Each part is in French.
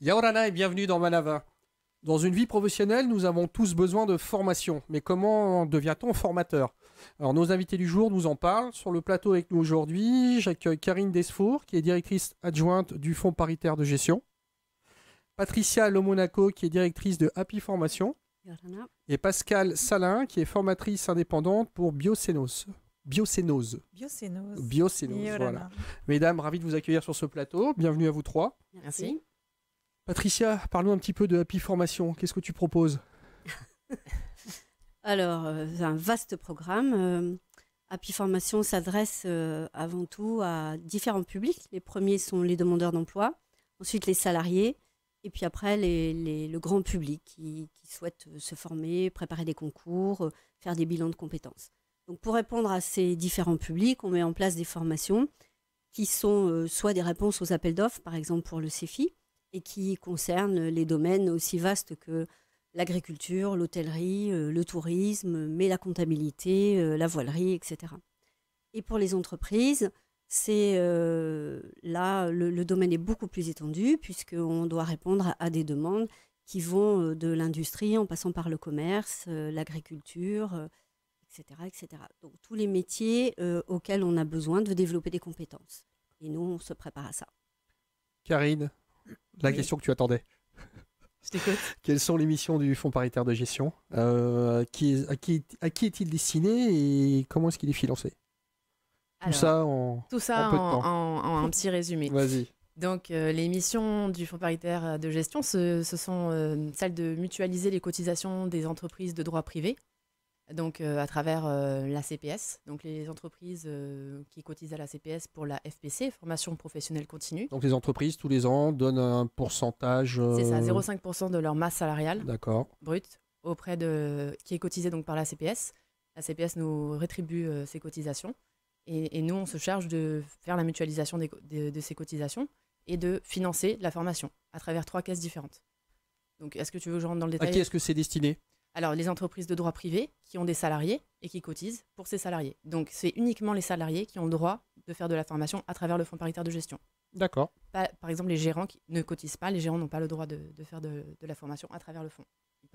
Yaorana et bienvenue dans Manava. Dans une vie professionnelle, nous avons tous besoin de formation. Mais comment devient-on formateur Alors nos invités du jour nous en parlent. Sur le plateau avec nous aujourd'hui, j'accueille Karine Desfour, qui est directrice adjointe du Fonds paritaire de gestion. Patricia Lomonaco, qui est directrice de Happy Formation. Et Pascal Salin, qui est formatrice indépendante pour Biocénos. Biocénose. Biocénose. Biocénose, voilà. Mesdames, ravi de vous accueillir sur ce plateau. Bienvenue à vous trois. Merci. Patricia, parle-nous un petit peu de Happy Formation. Qu'est-ce que tu proposes Alors, c'est euh, un vaste programme. Euh, Happy Formation s'adresse euh, avant tout à différents publics. Les premiers sont les demandeurs d'emploi, ensuite les salariés, et puis après le grand public qui, qui, souhaite se former, préparer des concours, faire des bilans de compétences. Donc pour répondre à ces différents publics, on met en place des formations qui sont soit des réponses aux appels d'offres, par exemple pour le CEFI, et qui concerne les domaines aussi vastes que l'agriculture, l'hôtellerie, euh, le tourisme, mais la comptabilité, euh, la voilerie, etc. Et pour les entreprises, c'est euh, là le, domaine est beaucoup plus étendu puisqu'on doit répondre à, des demandes qui vont de l'industrie en passant par le commerce, l'agriculture, etc., etc. Donc tous les métiers auxquels on a besoin de développer des compétences. Et nous, on se prépare à ça. Karine, la question que tu attendais. Quelles sont les missions du Fonds paritaire de gestion euh, qui, à, qui, à qui est-il destiné et comment est-ce qu'il est financé Tout ça en, un petit résumé. Vas-y. Donc, euh, les missions du Fonds paritaire de gestion, ce, sont euh, celles de mutualiser les cotisations des entreprises de droit privé donc euh, à travers euh, la CPS, donc les entreprises euh, qui cotisent à la CPS pour la FPC, formation professionnelle continue. Donc les entreprises tous les ans donnent un pourcentage. C'est ça, 0,5% de leur masse salariale. D'accord. Brute auprès de qui est cotisée donc par la CPS. La CPS nous rétribue ces cotisations et, nous on se charge de faire la mutualisation de, de ces cotisations et de financer la formation à travers trois caisses différentes. Donc est-ce que tu veux que je rentre dans le détail À qui est-ce que c'est destiné alors, les entreprises de droit privé qui ont des salariés et qui cotisent pour ces salariés. Donc, c'est uniquement les salariés qui ont le droit de faire de la formation à travers le fonds paritaire de gestion. D'accord. Par exemple, les gérants qui ne cotisent pas, les gérants n'ont pas le droit de, faire de, la formation à travers le fonds.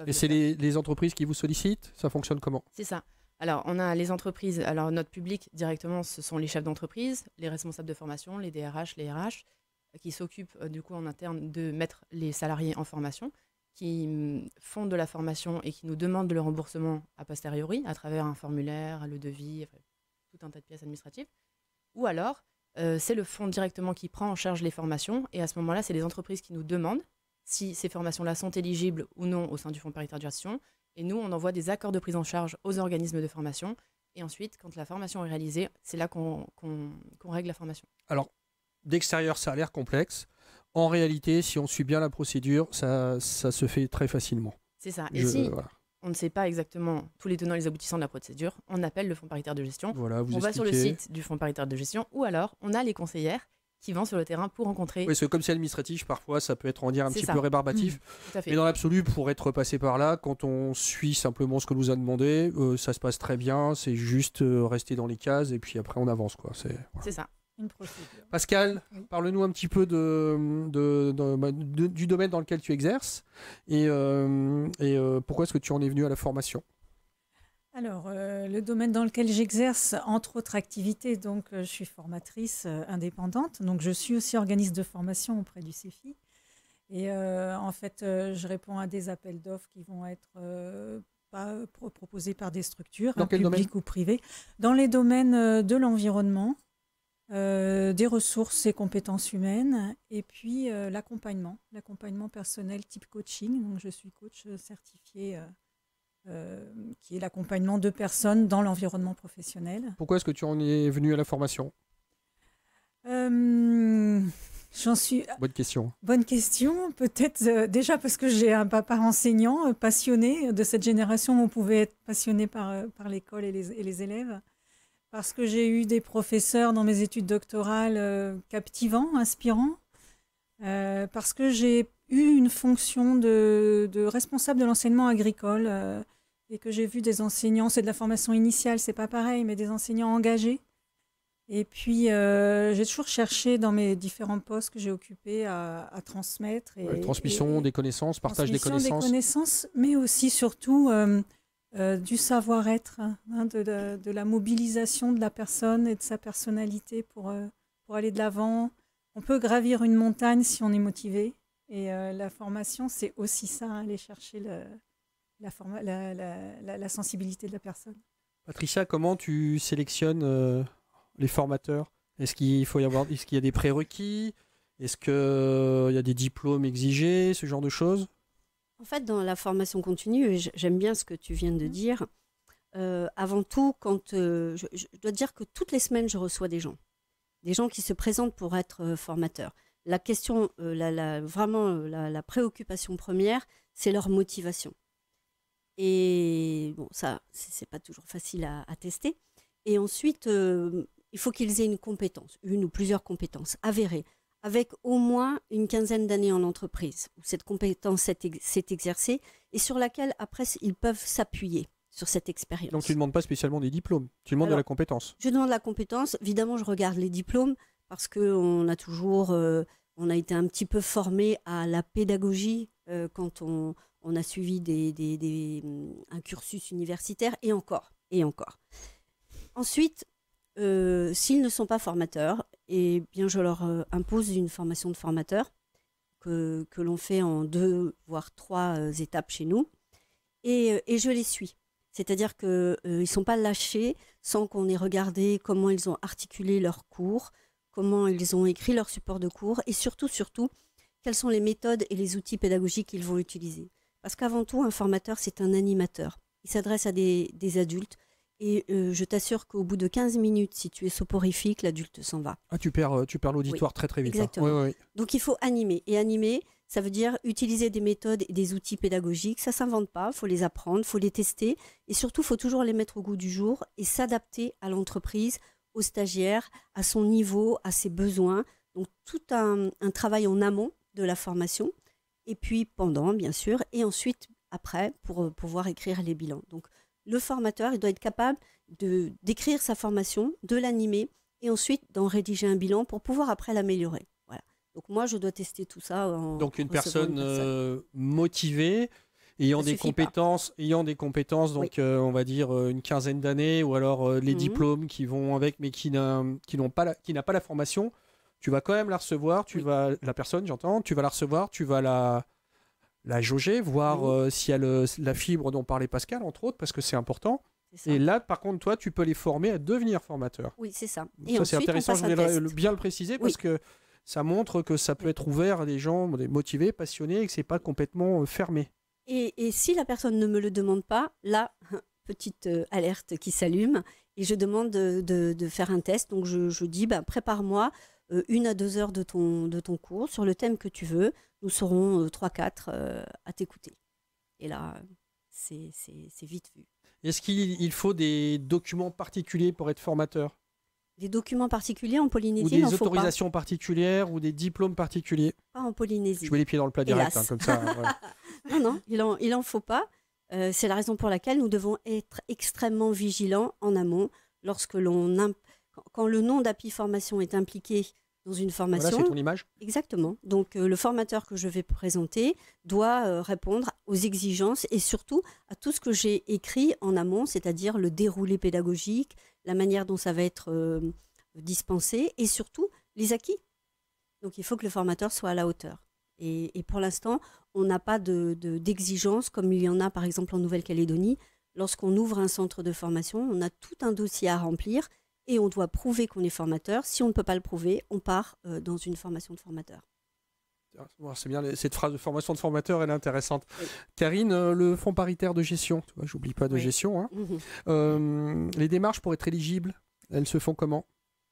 Et c'est les, entreprises qui vous sollicitent Ça fonctionne comment C'est ça. Alors, on a les entreprises. Alors, notre public directement, ce sont les chefs d'entreprise, les responsables de formation, les DRH, les RH, qui s'occupent euh, du coup en interne de mettre les salariés en formation qui mm, font de la formation et qui nous demandent le remboursement a posteriori, à travers un formulaire, le devis, tout un tas de pièces administratives. Ou alors, euh, c'est le fonds directement qui prend en charge les formations. Et à ce moment-là, c'est les entreprises qui nous demandent si ces formations-là sont éligibles ou non au sein du fonds paritaire de Et nous, on envoie des accords de prise en charge aux organismes de formation. Et ensuite, quand la formation est réalisée, c'est là qu'on règle la formation. Alors, d'extérieur, ça a l'air complexe. En réalité, si on suit bien la procédure, ça, ça se fait très facilement. C'est ça. Et si euh, on ne sait pas exactement tous les tenants et les aboutissants de la procédure, on appelle le fonds paritaire de gestion. Voilà, on va sur le site du fonds paritaire de gestion ou alors on a les conseillères qui vont sur le terrain pour rencontrer. Oui, parce que comme c'est administratif, parfois ça peut être, on dire, un petit peu rébarbatif. Mmh, mais dans l'absolu, pour être passé par là, quand on suit simplement ce que nous a demandé, euh, ça se passe très bien. C'est juste euh, rester dans les cases et puis après on avance. quoi. C'est ça. Pascal, parle-nous un petit peu bah, de, du domaine dans lequel tu exerces et, euh, euh, pourquoi est-ce que tu en es venu à la formation alors, euh, le domaine dans lequel j'exerce, entre autres activités, donc je suis formatrice indépendante, donc je suis aussi organisme de formation auprès du CEFI. Et en fait, je réponds à des appels d'offres qui vont être pas proposés par des structures, hein, publiques ou privées, dans les domaines de l'environnement, euh, des ressources et compétences humaines, et puis euh, l'accompagnement, l'accompagnement personnel type coaching. Donc, je suis coach certifié, euh, qui est l'accompagnement de personnes dans l'environnement professionnel. Pourquoi est-ce que tu en es venu à la formation J'en suis. Bonne question. Bonne question. Peut-être déjà parce que j'ai un papa enseignant passionné de cette génération où on pouvait être passionné par, l'école et les élèves parce que j'ai eu des professeurs dans mes études doctorales euh, captivants, inspirants, euh, parce que j'ai eu une fonction de, responsable de l'enseignement agricole euh, et que j'ai vu des enseignants, c'est de la formation initiale, c'est pas pareil, mais des enseignants engagés. Et puis j'ai toujours cherché dans mes différents postes que j'ai occupés à, transmettre. Et, transmission des connaissances, partage des connaissances. des connaissances, mais aussi surtout euh, du savoir-être, hein, hein, de, la mobilisation de la personne et de sa personnalité euh, pour, aller de l'avant. On peut gravir une montagne si on est motivé. Et euh, la formation, c'est aussi ça, hein, aller chercher la, sensibilité de la personne. Patricia, comment tu sélectionnes les formateurs Est-ce qu'il faut y avoir, est-ce qu'il y a des prérequis Est-ce qu'il y a des diplômes exigés, ce genre de choses en fait, dans la formation continue, j'aime bien ce que tu viens de mmh. dire. Euh, avant tout, quand euh, je, dois dire que toutes les semaines, je reçois des gens, des gens qui se présentent pour être formateur. formateurs. La question, euh, vraiment la, préoccupation première, c'est leur motivation. Et bon, ça, c'est pas toujours facile à tester. Et ensuite, il faut qu'ils aient une compétence, une ou plusieurs compétences avérées avec au moins une quinzaine d'années en entreprise, où cette compétence s'est exercée et sur laquelle après ils peuvent s'appuyer sur cette expérience. Donc tu ne demandes pas spécialement des diplômes, tu demandes de la compétence. Je demande la compétence, évidemment je regarde les diplômes parce qu'on a toujours, euh, on a été un petit peu formé à la pédagogie euh, quand on, on, a suivi des, des, un cursus universitaire et encore, et encore. Ensuite, euh, s'ils ne sont pas formateurs, et bien je leur euh, impose une formation de formateur que, l'on fait en deux voire trois euh, étapes chez nous euh, et, je les suis. C'est-à-dire qu'ils ne sont pas lâchés sans qu'on ait regardé comment ils ont articulé leur cours, comment ils ont écrit leur support de cours et surtout, surtout, quelles sont les méthodes et les outils pédagogiques qu'ils vont utiliser. Parce qu'avant tout, un formateur, c'est un animateur. Il s'adresse à des adultes et euh, je t'assure qu'au bout de 15 minutes, si tu es soporifique, l'adulte s'en va. Ah, tu perds, euh, tu perds l'auditoire très très vite. Hein. Exactement. Donc il faut animer. Et animer, ça veut dire utiliser des méthodes et des outils pédagogiques. Ça s'invente pas, il faut les apprendre, il faut les tester. Et surtout, faut toujours les mettre au goût du jour et s'adapter à l'entreprise, aux stagiaires, à son niveau, à ses besoins. Donc tout un, un travail en amont de la formation. Et puis pendant, bien sûr. Et ensuite, après, pour euh, pouvoir écrire les bilans. Donc le formateur, il doit être capable de d'écrire sa formation, de l'animer et ensuite d'en rédiger un bilan pour pouvoir après l'améliorer. Voilà. Donc moi, je dois tester tout ça. Donc une personne, euh, motivée ayant des compétences, ayant des compétences, donc euh, on va dire euh, une quinzaine d'années, ou alors les mhm. diplômes qui vont avec, mais qui n'ont pas la, qui n'a pas la formation, tu vas quand même la recevoir, tu vas la personne, j'entends, tu vas la recevoir, tu vas la la jauger, voir euh, si elle y euh, a la fibre dont parlait Pascal, entre autres, parce que c'est important. Et là, par contre, toi, tu peux les former à devenir formateur. Oui, c'est ça. Et ça, c'est intéressant, je voulais bien le préciser, parce que ça montre que ça peut être ouvert à des gens motivés, passionnés, et que c'est pas complètement euh, fermé. Et, si la personne ne me le demande pas, là, petite alerte qui s'allume, et je demande de, faire un test. Donc, je, je dis, bah, prépare-moi euh, une à deux heures de ton, de ton cours sur le thème que tu veux. Nous serons 3 euh, quatre euh, à t'écouter. Et là, c'est vite vu. Est-ce qu'il faut des documents particuliers pour être formateur Des documents particuliers en Polynésie Ou des autorisations particulières ou des diplômes particuliers Pas en Polynésie. Je mets les pieds dans le plat direct, hein, comme ça. Hein, non, non, il n'en faut pas. c'est la raison pour laquelle nous devons être extrêmement vigilants en amont lorsque l'on quand le nom d'API Formation est impliqué dans une formation. Voilà, c'est ton image Exactement. Donc euh, le formateur que je vais présenter doit euh, répondre aux exigences et surtout à tout ce que j'ai écrit en amont, c'est-à-dire le déroulé pédagogique, la manière dont ça va être euh, dispensé et surtout les acquis. Donc il faut que le formateur soit à la hauteur. Et, pour l'instant, on n'a pas d'exigence de, comme il y en a par exemple en Nouvelle-Calédonie. Lorsqu'on ouvre un centre de formation, on a tout un dossier à remplir et on doit prouver qu'on est formateur. Si on ne peut pas le prouver, on part euh, dans une formation de formateur. Ah, c'est bien, cette phrase de formation de formateur, elle est intéressante. Karine, euh, le fonds paritaire de gestion, tu vois, j'oublie pas de gestion. Hein. Mhm. Euh, les démarches pour être éligible, elles se font comment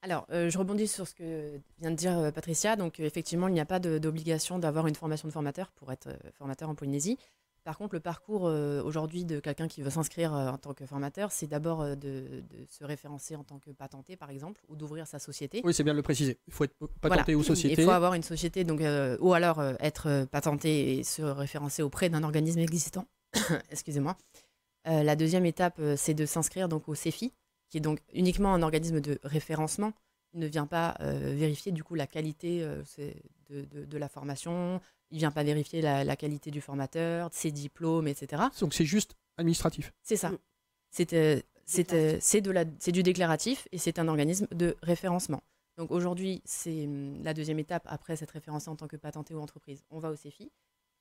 alors, je rebondis sur ce que vient de dire Patricia. Donc, effectivement, il n'y a pas d'obligation d'avoir une formation de formateur pour être formateur en Polynésie. Par contre, le parcours euh, aujourd'hui de quelqu'un qui veut s'inscrire euh, en tant que formateur, c'est d'abord euh, de, se référencer en tant que patenté, par exemple, ou d'ouvrir sa société. Oui, c'est bien de le préciser. Il faut être patenté ou société. Il faut avoir une société, donc, ou alors être patenté et se référencer auprès d'un organisme existant. Excusez-moi. la deuxième étape, c'est de s'inscrire donc au CEFI, qui est donc uniquement un organisme de référencement ne vient pas euh, vérifier du coup la qualité euh, de, la formation, il vient pas vérifier la, qualité du formateur, de ses diplômes, etc. Donc c'est juste administratif. C'est ça. Mm. Euh, c'est du déclaratif et c'est un organisme de référencement. Donc aujourd'hui, c'est mm, la deuxième étape après cette référence en tant que patenté ou entreprise. On va au CEFI.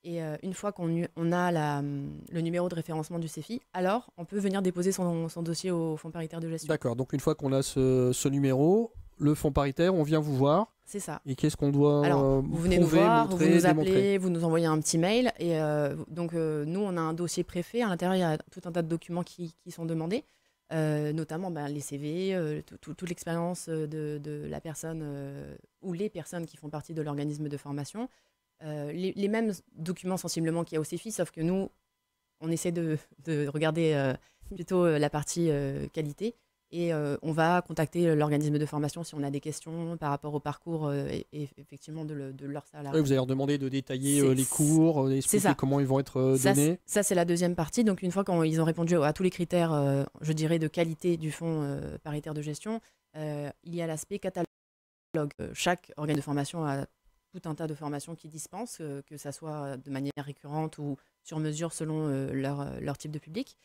Et une fois qu'on on a la, mm, le numéro de référencement du CEFI, alors on peut venir déposer son, dossier au Fonds paritaire de gestion. D'accord, donc une fois qu'on a ce, ce numéro, le fonds paritaire, on vient vous voir. C'est ça. Et qu'est-ce qu'on doit Alors, euh, vous venez nous voir, montrer, vous nous appelez, vous nous envoyez un petit mail. Et euh, donc, euh, nous, on a un dossier préfet. À l'intérieur, il y a tout un tas de documents qui, sont demandés, notamment ben, les CV, toute l'expérience de, la personne ou les personnes qui font partie de l'organisme de formation. Les, mêmes documents sensiblement qu'il y a au CFI, sauf que nous, on essaie de, de regarder plutôt la partie qualité. Et euh, on va contacter euh, l'organisme de formation si on a des questions par rapport au parcours euh, et, effectivement de, leur salaire. vous allez leur demander de détailler les cours, comment ils vont être donnés. Ça, c'est la deuxième partie. Donc une fois qu'ils ont répondu à tous les critères, je dirais, de qualité du fonds paritaire de gestion, il y a l'aspect catalogue. Chaque organisme de formation a tout un tas de formations qui dispensent, que ce soit de manière récurrente ou sur mesure selon leur, leur type de public.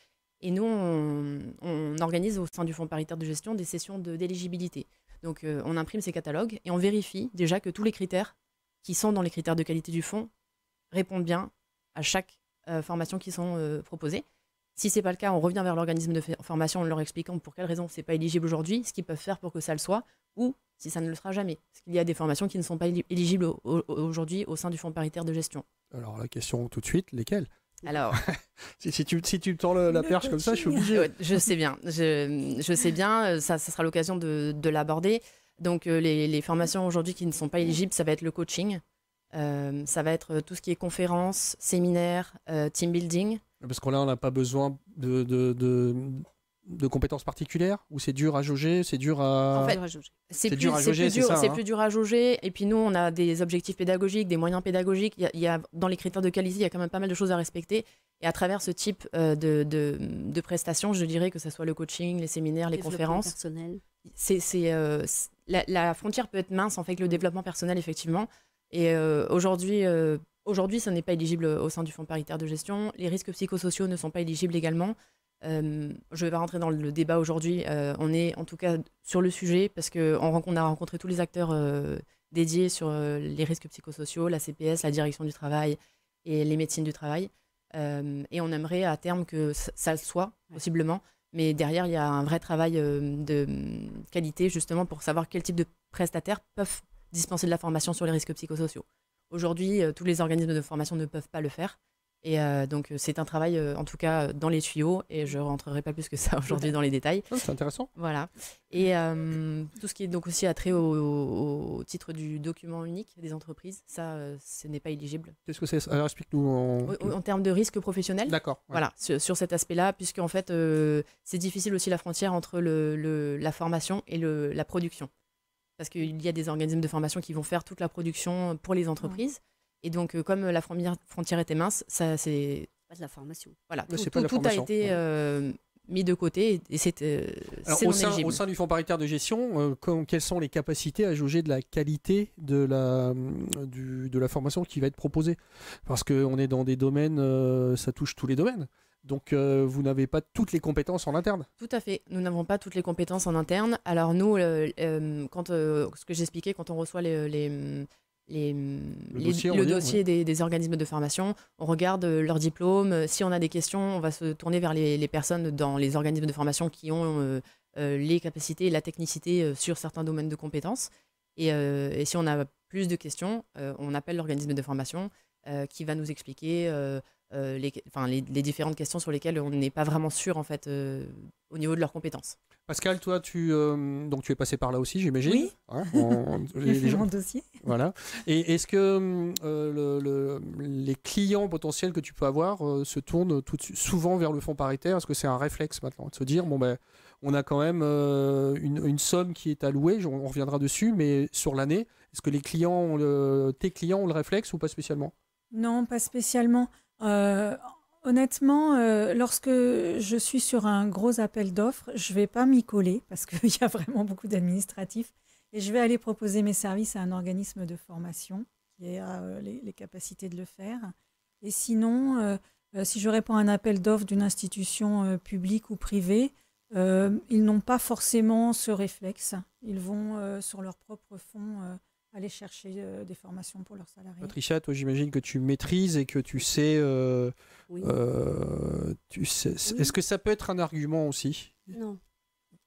Et nous, on, organise au sein du fonds paritaire de gestion des sessions d'éligibilité. Donc, euh, on imprime ces catalogues et on vérifie déjà que tous les critères qui sont dans les critères de qualité du fonds répondent bien à chaque euh, formation qui sont euh, proposées. Si ce n'est pas le cas, on revient vers l'organisme de formation en leur expliquant pour quelles raisons ce n'est pas éligible aujourd'hui, ce qu'ils peuvent faire pour que ça le soit, ou si ça ne le sera jamais. Parce qu'il y a des formations qui ne sont pas éligibles aujourd'hui au sein du fonds paritaire de gestion. Alors, la question tout de suite, lesquelles alors, si, tu, si tu tends la, perche comme ça, je suis obligé. je sais bien, je, sais bien, euh, ça, ça sera l'occasion de, l'aborder. Donc, euh, les, formations aujourd'hui qui ne sont pas éligibles, ça va être le coaching, euh, ça va être tout ce qui est conférences, séminaires, team building. Parce qu'on là, on n'a pas besoin de, de compétences particulières Ou c'est dur à jauger C'est dur à. c'est plus, dur à jauger, c'est hein. plus dur à jauger. Et puis nous, on a des objectifs pédagogiques, des moyens pédagogiques. Il y a, dans les critères de qualité, il y a quand même pas mal de choses à respecter. Et à travers ce type euh, de, de, prestations, je dirais que ce soit le coaching, les séminaires, les conférences. personnel. C'est, euh, la, frontière peut être mince en fait le mm. développement personnel, effectivement. Et euh, aujourd'hui. Aujourd'hui, ça n'est pas éligible au sein du fonds paritaire de gestion. Les risques psychosociaux ne sont pas éligibles également. Euh, je ne vais pas rentrer dans le débat aujourd'hui. Euh, on est en tout cas sur le sujet parce qu'on on a rencontré tous les acteurs euh, dédiés sur les risques psychosociaux, la CPS, la direction du travail et les médecines du travail. et on aimerait à terme que ça le soit, possiblement. Mais derrière, il y a un vrai travail de qualité justement pour savoir quel type de prestataires peuvent dispenser de la formation sur les risques psychosociaux. Aujourd'hui, tous les organismes de formation ne peuvent pas le faire. Et euh, donc, euh, c'est un travail, euh, en tout cas, dans les tuyaux. Et je rentrerai pas plus que ça aujourd'hui dans les détails. Ah, c'est intéressant. Voilà. Et tout ce qui est donc aussi attrait au, au, titre du document unique des entreprises, ça, ce n'est pas éligible. Qu'est-ce que c'est Alors, explique-nous. En... termes de risque professionnel D'accord. Voilà, sur, cet aspect-là, puisque en fait, c'est difficile aussi la frontière entre la formation et la production. Parce qu'il y a des organismes de formation qui vont faire toute la production pour les entreprises. Et donc, euh, comme euh, la frontière était mince, ça c'est. Pas de la formation. Voilà, tout, a été euh, mis de côté et, c'est. Au, au, sein, du fonds paritaire de gestion, quelles sont les capacités à juger de la qualité de la, formation qui va être proposée Parce qu'on est dans des domaines, ça touche tous les domaines. Donc vous n'avez pas toutes les compétences en interne. Tout à fait, nous n'avons pas toutes les compétences en interne. Alors nous, quand, ce que j'expliquais, quand on reçoit les, les, mm, le dossier, des, organismes de formation, on regarde euh, leurs diplômes, euh, si on a des questions, on va se tourner vers les, personnes dans les organismes de formation qui ont euh, les capacités et la technicité sur certains domaines de compétences. Et, si on a plus de questions, on appelle l'organisme de formation qui va nous expliquer les, les, différentes questions sur lesquelles on n'est pas vraiment sûr en fait, au niveau de leurs compétences. Pascal, toi, tu, euh, donc tu es passé par là aussi, j'imagine. Oui. J'ai hein, dossier. Voilà. Et est-ce que euh, les clients potentiels que tu peux avoir euh, se tournent souvent vers le fonds paritaire Est-ce que c'est un réflexe maintenant de se dire bon ben on a quand même une, somme qui est allouée, on, reviendra dessus, mais sur l'année, est-ce que les clients, tes clients ont le réflexe ou pas spécialement Non, pas spécialement. Honnêtement, euh, lorsque je suis sur un gros appel d'offres, je ne vais pas m'y coller parce qu'il y a vraiment beaucoup d'administratifs et je vais aller proposer mes services à un organisme de formation qui a euh, les, capacités de le faire. Et sinon, euh, si je réponds à un appel d'offres d'une institution publique ou privée, ils n'ont pas forcément ce réflexe. Ils vont sur leur propre fonds aller chercher euh, des formations pour leurs salariés. Patricia, toi j'imagine que tu maîtrises et que tu sais... Euh, euh, tu sais Est-ce que ça peut être un argument aussi Non.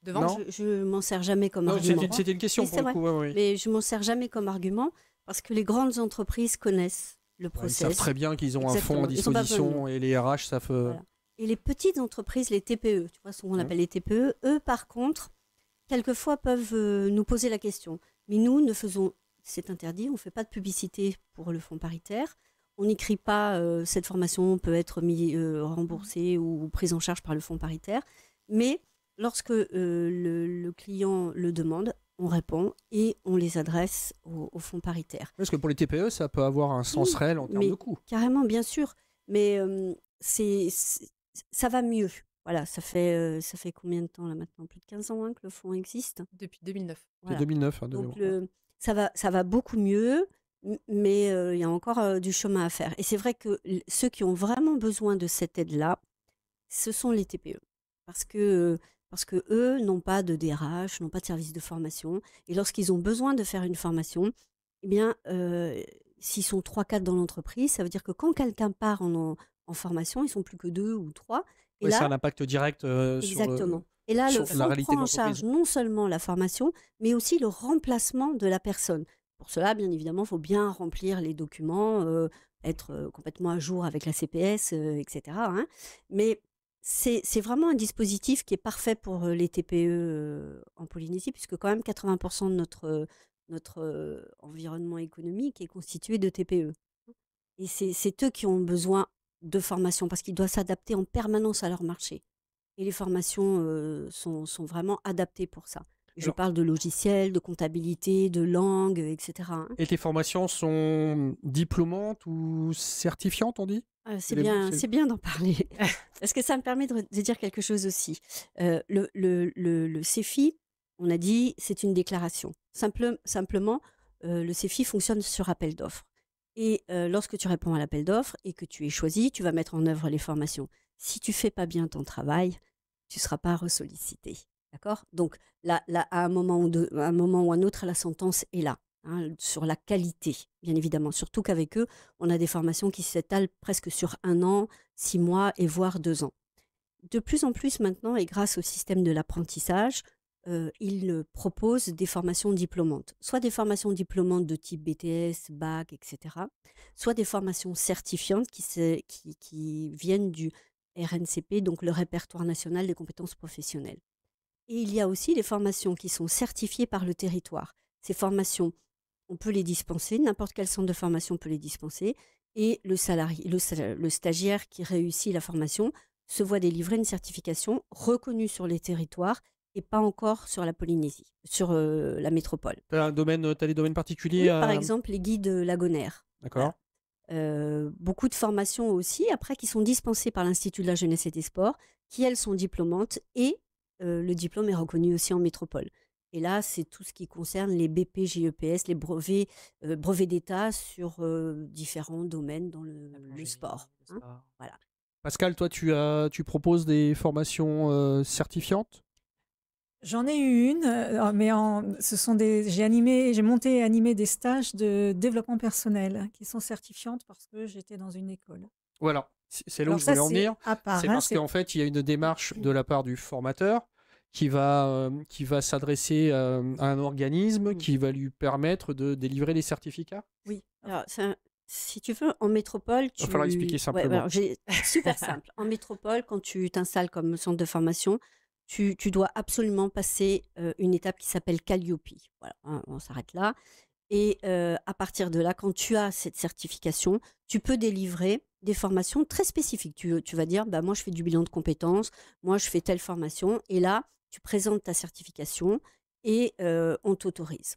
Devant Je, ne m'en sers jamais comme argument. C'était une question pour le Mais je m'en sers jamais comme argument parce que les grandes entreprises connaissent le process. savent très bien qu'ils ont un fonds à disposition et les RH savent... Et les petites entreprises, les TPE, tu vois ce qu'on appelle les TPE, eux par contre, quelquefois peuvent nous poser la question. Mais nous ne faisons c'est interdit, on ne fait pas de publicité pour le fonds paritaire. On n'écrit pas euh, cette formation peut être euh, remboursée ou, prise en charge par le fonds paritaire, mais lorsque euh, le, client le demande, on répond et on les adresse au, fonds paritaire. Parce que pour les TPE, ça peut avoir un sens réel en termes de coût. Carrément, bien sûr, mais c'est ça va mieux. Voilà, ça fait, ça fait combien de temps là maintenant Plus de 15 ans hein, que le fonds existe Depuis 2009. Depuis 2009, Donc le, ça va, ça va beaucoup mieux, mais il y a encore du chemin à faire. Et c'est vrai que ceux qui ont vraiment besoin de cette aide-là, ce sont les TPE. Parce que, parce que eux n'ont pas de DRH, n'ont pas de service de formation. Et lorsqu'ils ont besoin de faire une formation, eh bien, s'ils sont 3-4 dans l'entreprise, ça veut dire que quand quelqu'un part en, formation, ils sont plus que deux ou trois. Et oui, c'est un impact direct sur exactement. Et là, le fonds prend en charge non seulement la formation, mais aussi le remplacement de la personne. Pour cela, bien évidemment, il faut bien remplir les documents, euh, être euh, complètement à jour avec la CPS, etc. Euh, hein. Mais c'est vraiment un dispositif qui est parfait pour les TPE en Polynésie, puisque quand même 80% de notre, notre environnement économique est constitué de TPE. Et c'est eux qui ont besoin de formation, parce qu'ils doivent s'adapter en permanence à leur marché. Et les formations sont, sont, vraiment adaptées pour ça. Je parle de logiciels, de comptabilité, de langue, etc. Et les hein. formations sont diplômantes ou certifiantes, on dit ah, c'est bien, c'est bien d'en parler ah. parce que ça me permet de, dire quelque chose aussi. le, le, CEFI, on a dit, c'est une déclaration. simplement, le CEFI fonctionne sur appel d'offres. Et lorsque tu réponds à l'appel d'offres et que tu es choisi, tu vas mettre en œuvre les formations si tu fais pas bien ton travail, tu ne seras pas ressollicité. D'accord Donc, là, à un moment ou à un moment ou un autre, la sentence est là. Hein, sur la qualité, bien évidemment. Surtout qu'avec eux, on a des formations qui s'étalent presque sur un an, six mois et voire deux ans. De plus en plus maintenant, et grâce au système de l'apprentissage, euh, ils euh, proposent des formations diplômantes, soit des formations diplômantes de type BTS, bac, etc., soit des formations certifiantes qui, qui viennent du RNCP, donc le répertoire national des compétences professionnelles. Et il y a aussi les formations qui sont certifiées par le territoire. Ces formations, on peut les dispenser, n'importe quel centre de formation peut les dispenser, et le, salarié, le, stagiaire qui réussit la formation se voit délivrer une certification reconnue sur les territoires et pas encore sur la Polynésie, sur euh, la métropole. Tu as, des domaines particuliers Par exemple, les guides lagonaires. D'accord. Euh, beaucoup de formations aussi, après, qui sont dispensées par l'Institut de la jeunesse et des sports, qui, elles, sont diplômantes et euh, le diplôme est reconnu aussi en métropole. Et là, c'est tout ce qui concerne les BPJEPS, les brevets, euh, brevets d'État sur différents domaines dans le, sport. Hein, Pascal, toi, tu, as, tu proposes des formations certifiantes J'en ai eu une, euh, mais ce sont des, j'ai animé, j'ai monté et animé des stages de développement personnel qui sont certifiantes parce que j'étais dans une école. Voilà, c'est là où je voulais en venir. C'est hein, parce qu'en fait, il y a une démarche de la part du formateur qui va, euh, qui va s'adresser euh, à un organisme qui va lui permettre de délivrer les certificats. Oui, alors Si tu veux, en métropole, tu... Il va falloir expliquer simplement. Bah, super simple. En métropole, quand tu t'installes comme centre de formation, tu, dois absolument passer une étape qui s'appelle Calliope. Voilà, hein, on s'arrête là. Et à partir de là, quand tu as cette certification, tu peux délivrer des formations très spécifiques. Tu, vas dire, bah, moi, je fais du bilan de compétences, moi, je fais telle formation. Et là, tu présentes ta certification et on t'autorise.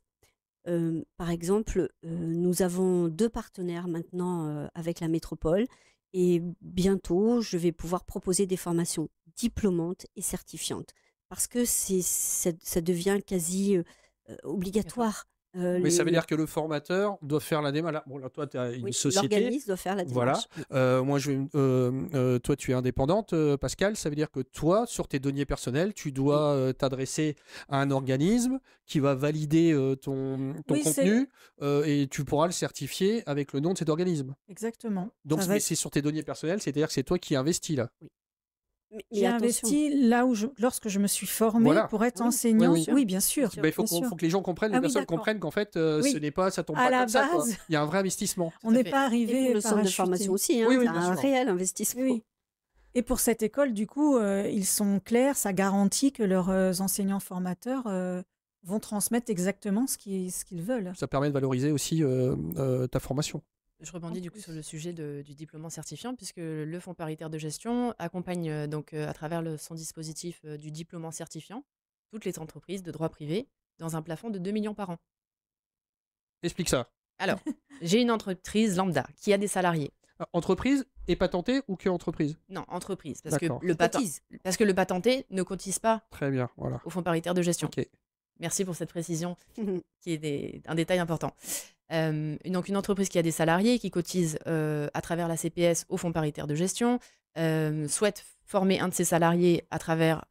par exemple, nous avons deux partenaires maintenant avec la métropole et bientôt, je vais pouvoir proposer des formations diplômantes et certifiantes parce que c'est ça, devient quasi obligatoire. Euh, mais ça veut dire que le formateur doit faire la démarche. Bon, là, toi, tu as une société. L'organisme doit faire la démarche. Voilà. Euh, moi, je, euh, euh, toi, tu es indépendante, Pascal. Ça veut dire que toi, sur tes deniers personnels, tu dois t'adresser à un organisme qui va valider ton, contenu et tu pourras le certifier avec le nom de cet organisme. Exactement. Donc, c'est sur tes deniers personnels, c'est-à-dire que c'est toi qui investis là. Oui. J'ai investi là où lorsque je me suis formée pour être enseignante. enseignant. Oui, bien sûr. Bah, il faut, que les gens comprennent, les ah personnes comprennent qu'en fait, ça euh, ce n'est pas, ça tombe à pas la comme ça. Il y a un vrai investissement. On n'est pas arrivé. Et le centre de formation aussi, hein, un réel investissement. Et pour cette école, du coup, euh, ils sont clairs, ça garantit que leurs euh, enseignants formateurs vont transmettre exactement ce qu'ils veulent. Ça permet de valoriser aussi ta formation. Je rebondis du coup sur le sujet du diplôme certifiant, puisque le Fonds paritaire de gestion accompagne euh, donc euh, à travers son dispositif euh, du diplôme certifiant toutes les entreprises de droit privé dans un plafond de 2 millions par an. Explique ça. Alors, j'ai une entreprise lambda qui a des salariés. Ah, entreprise et patentée ou que entreprise Non, entreprise, parce que, le patenté ne cotise pas Très bien, au Fonds paritaire de gestion. Merci pour cette précision qui est un détail important. Euh, donc une entreprise qui a des salariés qui cotisent euh, à travers la CPS au fonds paritaire de gestion, euh, souhaite former un de ses salariés à travers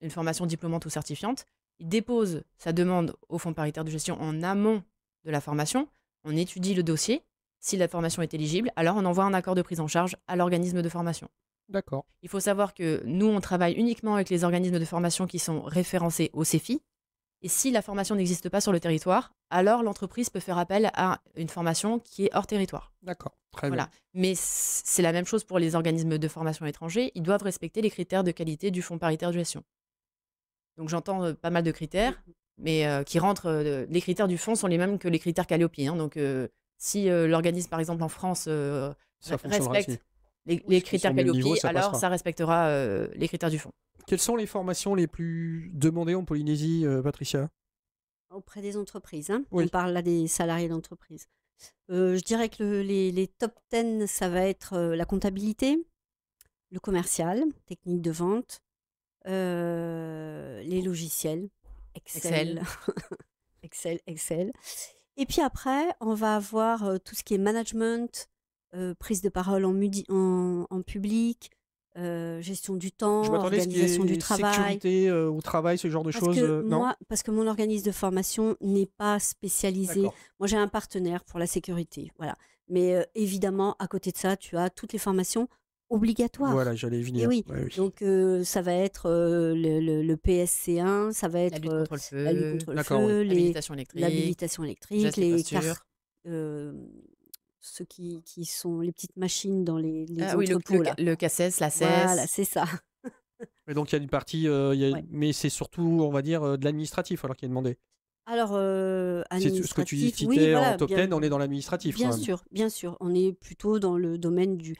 une formation diplômante ou certifiante, il dépose sa demande au fonds paritaire de gestion en amont de la formation, on étudie le dossier, si la formation est éligible, alors on envoie un accord de prise en charge à l'organisme de formation. D'accord. Il faut savoir que nous, on travaille uniquement avec les organismes de formation qui sont référencés au CEFI, et si la formation n'existe pas sur le territoire, alors l'entreprise peut faire appel à une formation qui est hors territoire. D'accord, très bien. Mais c'est la même chose pour les organismes de formation étrangers. Ils doivent respecter les critères de qualité du fonds paritaire de gestion. Donc j'entends euh, pas mal de critères, mais euh, qui rentrent. Euh, les critères du fonds sont les mêmes que les critères Calliope. Hein. donc si l'organisme, par exemple, en France, respecte les, critères Calliope, alors ça respectera euh, les critères du fonds. Quelles sont les formations les plus demandées en Polynésie, euh, Patricia Auprès des entreprises. Hein. On parle là des salariés d'entreprise. Euh, je dirais que les, top 10, ça va être la comptabilité, le commercial, technique de vente, les logiciels, Excel, Excel. Excel. Et puis après, on va avoir tout ce qui est management, euh, prise de parole en, en public, euh, gestion du temps, organisation du travail. Sécurité euh, au travail, ce genre de choses moi, Parce que mon organisme de formation n'est pas spécialisé. Moi, j'ai un partenaire pour la sécurité. Voilà. Mais évidemment, à côté de ça, tu as toutes les formations obligatoires. Voilà, j'allais venir. oui. Donc ça va être le, PSC1, ça va être la lutte contre le feu, l'habilitation électrique, les, électrique, les cartes, ceux qui, qui, sont les petites machines dans les, les ah oui, le, le, la serre Voilà, c'est ça. Mais donc il y a une partie, euh, mais c'est surtout, on va dire, euh, de l'administratif alors qui est demandé. Alors, euh, C'est ce que tu citais en top on est dans l'administratif. Bien sûr, bien sûr, on est plutôt dans le domaine du.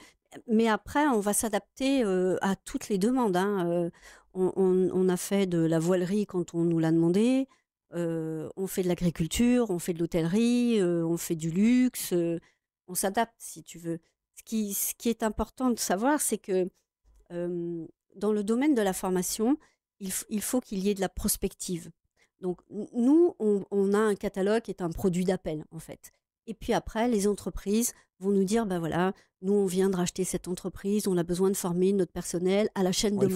Mais après, on va s'adapter euh, à toutes les demandes. Hein. On, on, on, a fait de la voilerie quand on nous l'a demandé. on fait de l'agriculture, on fait de l'hôtellerie, on fait du luxe s'adapte si tu veux. Ce qui, ce qui est important de savoir, c'est que dans le domaine de la formation, il, faut qu'il y ait de la prospective. Donc nous, on, a un catalogue qui est un produit d'appel en fait. Et puis après, les entreprises vont nous dire, ben voilà, nous on vient de racheter cette entreprise, on a besoin de former notre personnel à la chaîne de il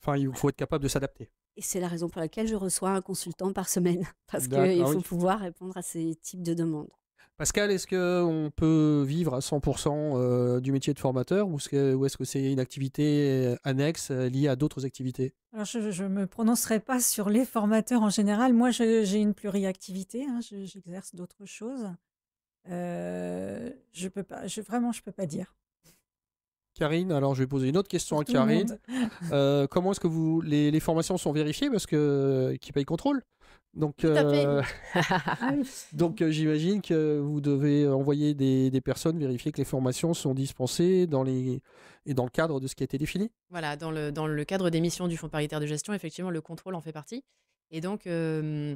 Enfin, il faut être capable de s'adapter. Et c'est la raison pour laquelle je reçois un consultant par semaine, parce qu'il ah faut pouvoir répondre à ces types de demandes. Pascal, est-ce qu'on peut vivre à 100% euh, du métier de formateur ou est-ce que c'est une activité euh, annexe euh, liée à d'autres activités Alors, je ne me prononcerai pas sur les formateurs en général. Moi, j'ai une pluriactivité, hein, j'exerce d'autres choses. je peux pas, vraiment, je ne peux pas dire. Karine, alors je vais poser une autre question à Karine. Euh, comment est-ce que vous les, formations sont vérifiées parce que euh, qui paye contrôle Donc, euh, donc j'imagine que vous devez envoyer des, personnes vérifier que les formations sont dispensées dans les et dans le cadre de ce qui a été défini. Voilà, dans le dans le cadre des missions du Fonds paritaire de gestion, effectivement, le contrôle en fait partie. Et donc, je,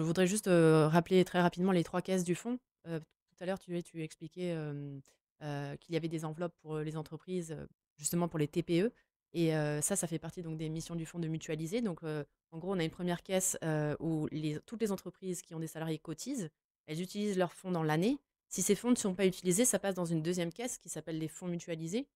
voudrais juste rappeler très rapidement les trois caisses du fonds. tout à l'heure, tu, tu expliquais euh, qu'il y avait des enveloppes pour euh, les entreprises, euh, justement pour les TPE. Et ça, ça fait partie donc des missions du fonds de mutualiser. Donc, en gros, on a une première caisse où toutes les entreprises qui ont des salariés cotisent. Elles utilisent leurs fonds dans l'année. Si ces fonds ne sont pas utilisés, ça passe dans une deuxième caisse qui s'appelle les fonds mutualisés.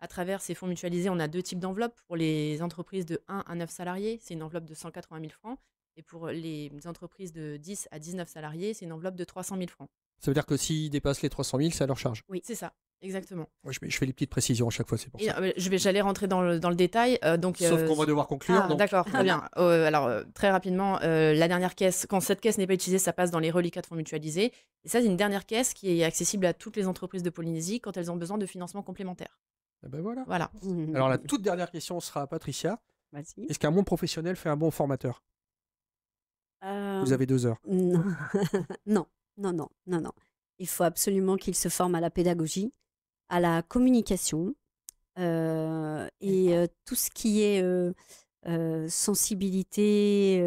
À travers ces fonds mutualisés, on a deux types d'enveloppes. Pour les entreprises de 1 à 9 salariés, c'est une enveloppe de 180 000 francs. Et pour les entreprises de 10 à 19 salariés, c'est une enveloppe de 300 000 francs. Ça veut dire que s'ils dépassent les 300 000, c'est leur charge. Oui, c'est ça. Exactement. je, fais les petites précisions à chaque fois, c'est pour ça. Euh, j'allais rentrer dans le, détail. Euh, donc, euh, Sauf qu'on va devoir conclure. Ah, d'accord, très bien. Oh, alors, très rapidement, la dernière caisse, quand cette caisse n'est pas utilisée, ça passe dans les reliquats de fonds mutualisés. Et ça, c'est une dernière caisse qui est accessible à toutes les entreprises de Polynésie quand elles ont besoin de financement complémentaire. Eh ben, voilà. voilà. Alors, la toute dernière question sera à Patricia. Est-ce qu'un bon professionnel fait un bon formateur Vous avez deux heures. Non. non non, non, non, non. Il faut absolument qu'il se forme à la pédagogie, à la communication euh, et euh, tout ce qui est euh, sensibilité,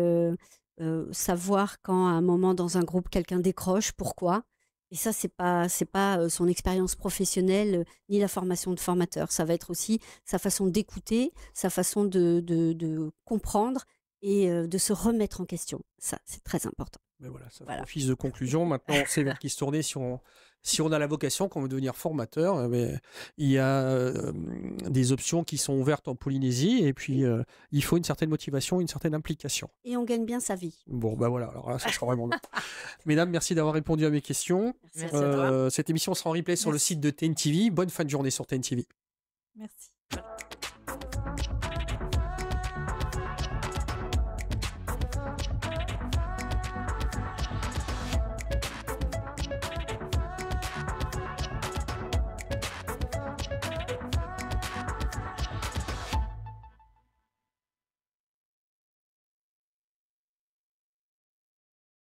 savoir quand à un moment dans un groupe quelqu'un décroche, pourquoi. Et ça, c'est pas, pas son expérience professionnelle ni la formation de formateur. Ça va être aussi sa façon d'écouter, sa façon de, de comprendre et de se remettre en question. Ça, c'est très important. Mais voilà, ça voilà. office de conclusion. Maintenant, c'est vers qui se tourner si on, si on a la vocation qu'on veut devenir formateur. Mais eh ben, il y a euh, des options qui sont ouvertes en Polynésie et puis euh, il faut une certaine motivation, une certaine implication. Et on gagne bien sa vie. Bon, ben voilà, alors là, ça sera vraiment Mesdames, merci d'avoir répondu à mes questions. Merci euh, Cette émission sera en replay sur le site de TNTV. Bonne fin de journée sur TNTV. Merci.